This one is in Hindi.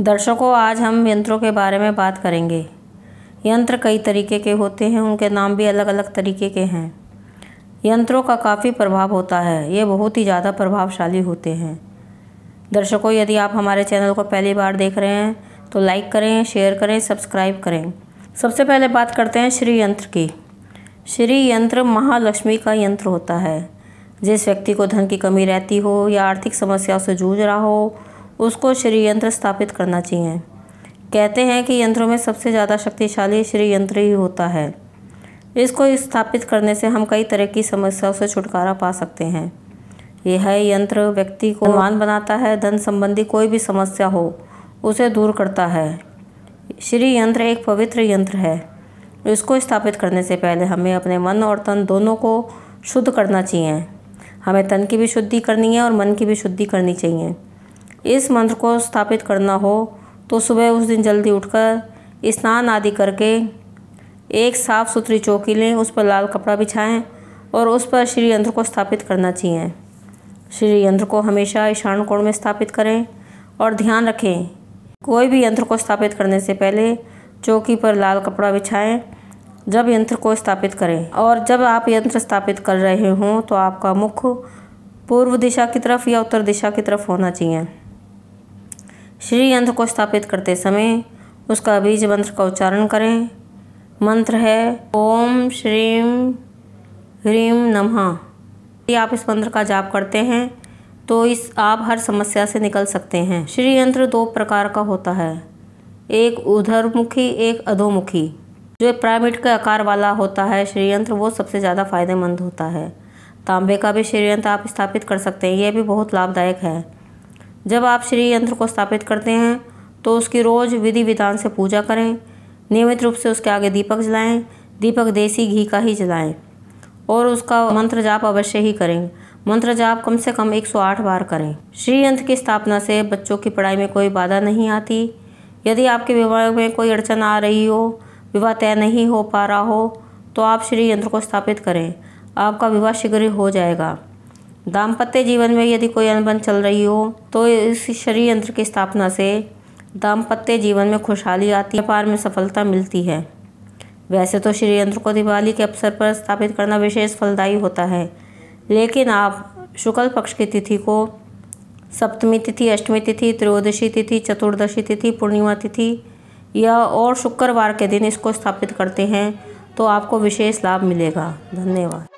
दर्शकों आज हम यंत्रों के बारे में बात करेंगे यंत्र कई तरीके के होते हैं उनके नाम भी अलग अलग तरीके के हैं यंत्रों का काफ़ी प्रभाव होता है ये बहुत ही ज़्यादा प्रभावशाली होते हैं दर्शकों यदि आप हमारे चैनल को पहली बार देख रहे हैं तो लाइक करें शेयर करें सब्सक्राइब करें सबसे पहले बात करते हैं श्री यंत्र की श्री यंत्र महालक्ष्मी का यंत्र होता है जिस व्यक्ति को धन की कमी रहती हो या आर्थिक समस्याओं से जूझ रहा हो उसको श्री यंत्र स्थापित करना चाहिए कहते हैं कि यंत्रों में सबसे ज़्यादा शक्तिशाली श्री यंत्र ही होता है इसको स्थापित करने से हम कई तरह की समस्याओं से छुटकारा पा सकते हैं यह है यंत्र व्यक्ति को मान बनाता है धन संबंधी कोई भी समस्या हो उसे दूर करता है श्री यंत्र एक पवित्र यंत्र है इसको स्थापित करने से पहले हमें अपने मन और तन दोनों को शुद्ध करना चाहिए हमें तन की भी शुद्धि करनी है और मन की भी शुद्धि करनी चाहिए इस मंत्र को स्थापित करना हो तो सुबह उस दिन जल्दी उठकर स्नान आदि करके एक साफ़ सुथरी चौकी लें उस पर लाल कपड़ा बिछाएं और उस पर श्री यंत्र को स्थापित करना चाहिए श्री यंत्र को हमेशा ईशान कोण में स्थापित करें और ध्यान रखें कोई भी यंत्र को स्थापित करने से पहले चौकी पर लाल कपड़ा बिछाएं जब यंत्र को स्थापित करें और जब आप यंत्र स्थापित कर रहे हों तो आपका मुख पूर्व दिशा की तरफ या उत्तर दिशा की तरफ होना चाहिए श्री यंत्र को स्थापित करते समय उसका बीज मंत्र का उच्चारण करें मंत्र है ओम श्रीम ह्रीम नमः यदि आप इस मंत्र का जाप करते हैं तो इस आप हर समस्या से निकल सकते हैं श्री यंत्र दो प्रकार का होता है एक उधरमुखी एक अधोमुखी जो प्राइमेट के आकार वाला होता है श्रीयंत्र वो सबसे ज़्यादा फ़ायदेमंद होता है तांबे का भी श्रीयंत्र आप स्थापित कर सकते हैं यह भी बहुत लाभदायक है जब आप श्री यंत्र को स्थापित करते हैं तो उसकी रोज़ विधि विधान से पूजा करें नियमित रूप से उसके आगे दीपक जलाएं दीपक देसी घी का ही जलाएं और उसका मंत्र जाप अवश्य ही करें मंत्र जाप कम से कम 108 बार करें श्री यंत्र की स्थापना से बच्चों की पढ़ाई में कोई बाधा नहीं आती यदि आपके विवाह में कोई अड़चन आ रही हो विवाह तय नहीं हो पा रहा हो तो आप श्री यंत्र को स्थापित करें आपका विवाह शीघ्र हो जाएगा दाम्पत्य जीवन में यदि कोई अनबन चल रही हो तो इस शरीर यंत्र की स्थापना से दाम्पत्य जीवन में खुशहाली आती है व्यापार में सफलता मिलती है वैसे तो श्री यंत्र को दिवाली के अवसर पर स्थापित करना विशेष फलदायी होता है लेकिन आप शुक्ल पक्ष की तिथि को सप्तमी तिथि अष्टमी तिथि त्रयोदशी तिथि चतुर्दशी तिथि पूर्णिमा तिथि या और शुक्रवार के दिन इसको स्थापित करते हैं तो आपको विशेष लाभ मिलेगा धन्यवाद